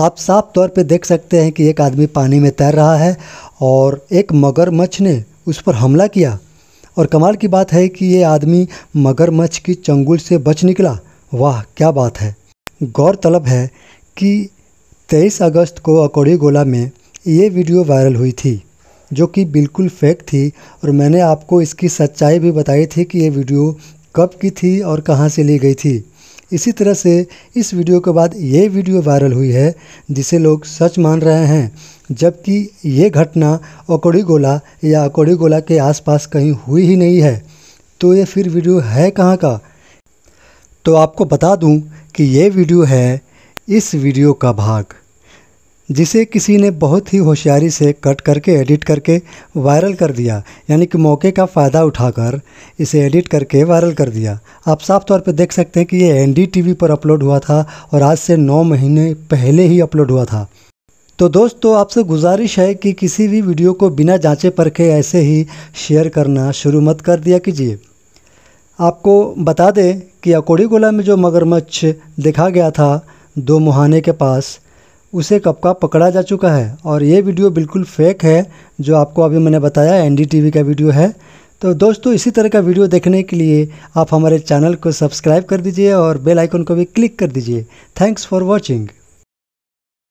आप साफ तौर पे देख सकते हैं कि एक आदमी पानी में तैर रहा है और एक मगरमच्छ ने उस पर हमला किया और कमाल की बात है कि ये आदमी मगरमच्छ की चंगुल से बच निकला वाह क्या बात है गौरतलब है कि 23 अगस्त को अकोड़ी गोला में ये वीडियो वायरल हुई थी जो कि बिल्कुल फेक थी और मैंने आपको इसकी सच्चाई भी बताई थी कि ये वीडियो कब की थी और कहाँ से ली गई थी इसी तरह से इस वीडियो के बाद ये वीडियो वायरल हुई है जिसे लोग सच मान रहे हैं जबकि ये घटना गोला या अकोड़ी गोला के आसपास कहीं हुई ही नहीं है तो ये फिर वीडियो है कहाँ का तो आपको बता दूं कि ये वीडियो है इस वीडियो का भाग जिसे किसी ने बहुत ही होशियारी से कट करके एडिट करके वायरल कर दिया यानी कि मौके का फ़ायदा उठाकर इसे एडिट करके वायरल कर दिया आप साफ तौर पर देख सकते हैं कि ये एन पर अपलोड हुआ था और आज से नौ महीने पहले ही अपलोड हुआ था तो दोस्तों आपसे गुजारिश है कि किसी भी वीडियो को बिना जांचे परखे ऐसे ही शेयर करना शुरू मत कर दिया कीजिए आपको बता दें कि अकोड़ीगोला में जो मगरमच्छ देखा गया था दो मुहाने के पास उसे कब का पकड़ा जा चुका है और ये वीडियो बिल्कुल फेक है जो आपको अभी मैंने बताया वी का वीडियो है तो दोस्तों इसी तरह का वीडियो देखने के लिए आप हमारे चैनल को सब्सक्राइब कर दीजिए और बेल आइकन को भी क्लिक कर दीजिए थैंक्स फॉर वॉचिंग